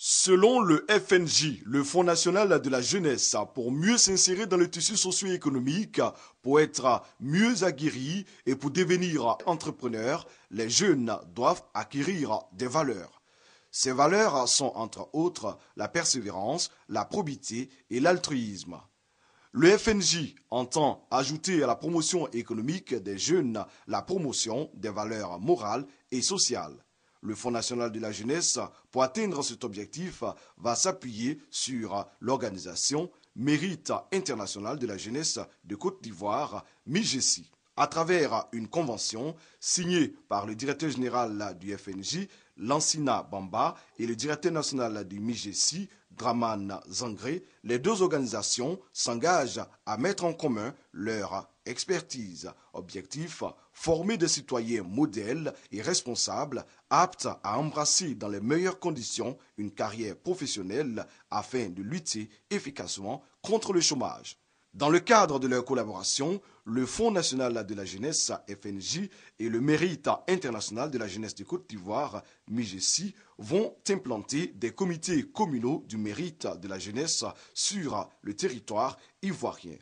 Selon le FNJ, le Fonds national de la jeunesse, pour mieux s'insérer dans le tissu socio-économique, pour être mieux aguerris et pour devenir entrepreneur, les jeunes doivent acquérir des valeurs. Ces valeurs sont entre autres la persévérance, la probité et l'altruisme. Le FNJ entend ajouter à la promotion économique des jeunes la promotion des valeurs morales et sociales. Le Fonds national de la jeunesse, pour atteindre cet objectif, va s'appuyer sur l'organisation Mérite internationale de la jeunesse de Côte d'Ivoire, MIGESI, e à travers une convention signée par le directeur général du FNJ, Lancina Bamba, et le directeur national du MIGESI, Draman Zangré, les deux organisations s'engagent à mettre en commun leur expertise. Objectif, former des citoyens modèles et responsables aptes à embrasser dans les meilleures conditions une carrière professionnelle afin de lutter efficacement contre le chômage. Dans le cadre de leur collaboration, le Fonds national de la jeunesse, FNJ, et le Mérite international de la jeunesse de Côte d'Ivoire, MIGESI, vont implanter des comités communaux du mérite de la jeunesse sur le territoire ivoirien.